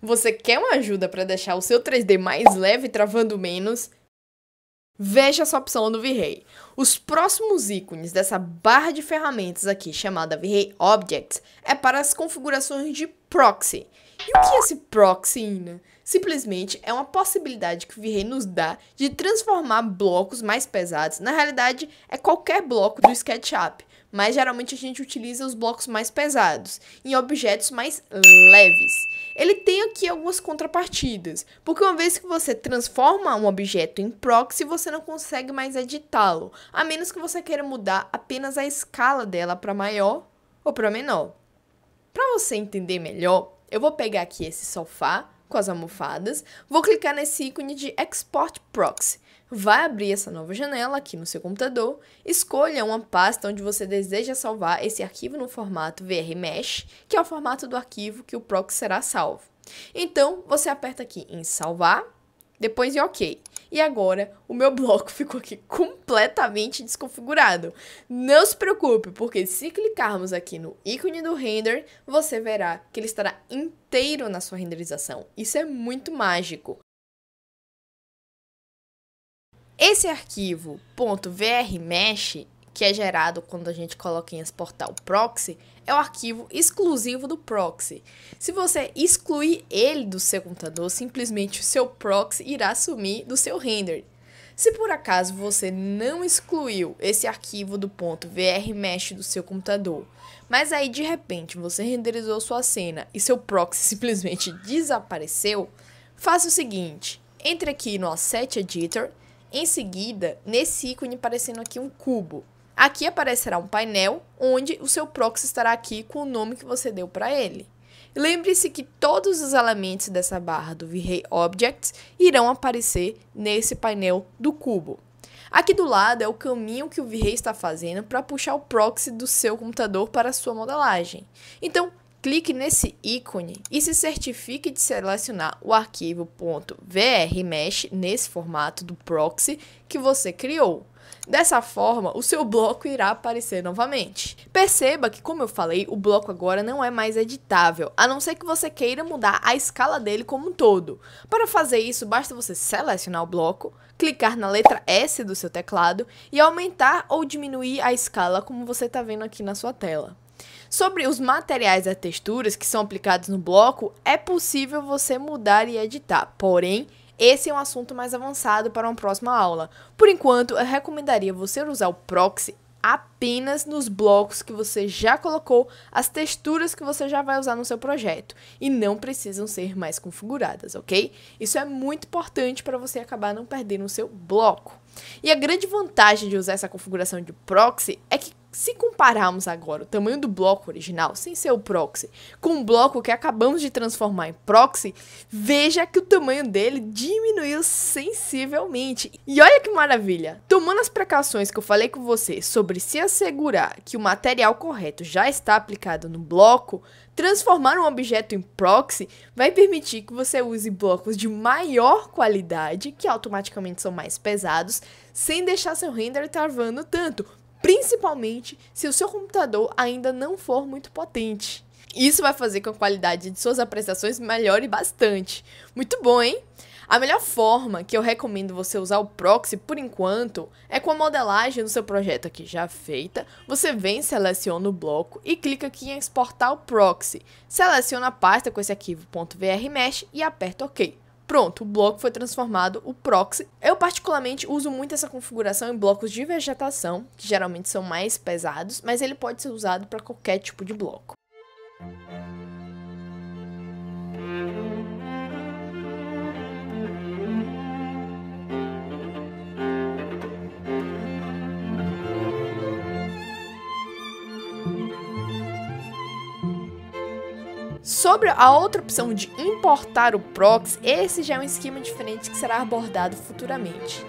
Você quer uma ajuda para deixar o seu 3D mais leve travando menos? Veja essa opção do V-Ray. Os próximos ícones dessa barra de ferramentas aqui, chamada V-Ray Objects, é para as configurações de proxy. E o que é esse proxy, Ina? Simplesmente é uma possibilidade que o V-Ray nos dá de transformar blocos mais pesados. Na realidade, é qualquer bloco do SketchUp mas geralmente a gente utiliza os blocos mais pesados, em objetos mais leves. Ele tem aqui algumas contrapartidas, porque uma vez que você transforma um objeto em proxy, você não consegue mais editá-lo, a menos que você queira mudar apenas a escala dela para maior ou para menor. Para você entender melhor, eu vou pegar aqui esse sofá com as almofadas, vou clicar nesse ícone de Export Proxy. Vai abrir essa nova janela aqui no seu computador, escolha uma pasta onde você deseja salvar esse arquivo no formato VRMesh, que é o formato do arquivo que o proxy será salvo. Então, você aperta aqui em salvar, depois em OK. E agora o meu bloco ficou aqui completamente desconfigurado. Não se preocupe, porque se clicarmos aqui no ícone do render, você verá que ele estará inteiro na sua renderização. Isso é muito mágico. Esse arquivo .vrmesh que é gerado quando a gente coloca em exportar o proxy, é o arquivo exclusivo do proxy. Se você excluir ele do seu computador, simplesmente o seu proxy irá sumir do seu render. Se por acaso você não excluiu esse arquivo do ponto .vrmesh do seu computador, mas aí de repente você renderizou sua cena e seu proxy simplesmente desapareceu, faça o seguinte, entre aqui no Asset Editor, em seguida nesse ícone parecendo aqui um cubo, Aqui aparecerá um painel onde o seu proxy estará aqui com o nome que você deu para ele. Lembre-se que todos os elementos dessa barra do V-Ray Objects irão aparecer nesse painel do cubo. Aqui do lado é o caminho que o V-Ray está fazendo para puxar o proxy do seu computador para a sua modelagem. Então, Clique nesse ícone e se certifique de selecionar o arquivo .vrmesh nesse formato do proxy que você criou. Dessa forma, o seu bloco irá aparecer novamente. Perceba que, como eu falei, o bloco agora não é mais editável, a não ser que você queira mudar a escala dele como um todo. Para fazer isso, basta você selecionar o bloco, clicar na letra S do seu teclado e aumentar ou diminuir a escala como você está vendo aqui na sua tela. Sobre os materiais e texturas que são aplicados no bloco, é possível você mudar e editar, porém, esse é um assunto mais avançado para uma próxima aula. Por enquanto, eu recomendaria você usar o proxy apenas nos blocos que você já colocou, as texturas que você já vai usar no seu projeto e não precisam ser mais configuradas, ok? Isso é muito importante para você acabar não perdendo o seu bloco. E a grande vantagem de usar essa configuração de proxy é que se compararmos agora o tamanho do bloco original, sem ser o proxy, com o bloco que acabamos de transformar em proxy, veja que o tamanho dele diminuiu sensivelmente. E olha que maravilha! Tomando as precauções que eu falei com você sobre se assegurar que o material correto já está aplicado no bloco, transformar um objeto em proxy vai permitir que você use blocos de maior qualidade, que automaticamente são mais pesados, sem deixar seu render travando tanto, principalmente se o seu computador ainda não for muito potente. Isso vai fazer com que a qualidade de suas apresentações melhore bastante. Muito bom, hein? A melhor forma que eu recomendo você usar o proxy por enquanto é com a modelagem do seu projeto aqui já feita. Você vem, seleciona o bloco e clica aqui em exportar o proxy. Seleciona a pasta com esse arquivo .vrmesh e aperta OK. Pronto, o bloco foi transformado, o proxy. Eu particularmente uso muito essa configuração em blocos de vegetação, que geralmente são mais pesados, mas ele pode ser usado para qualquer tipo de bloco. Sobre a outra opção de importar o proxy, esse já é um esquema diferente que será abordado futuramente.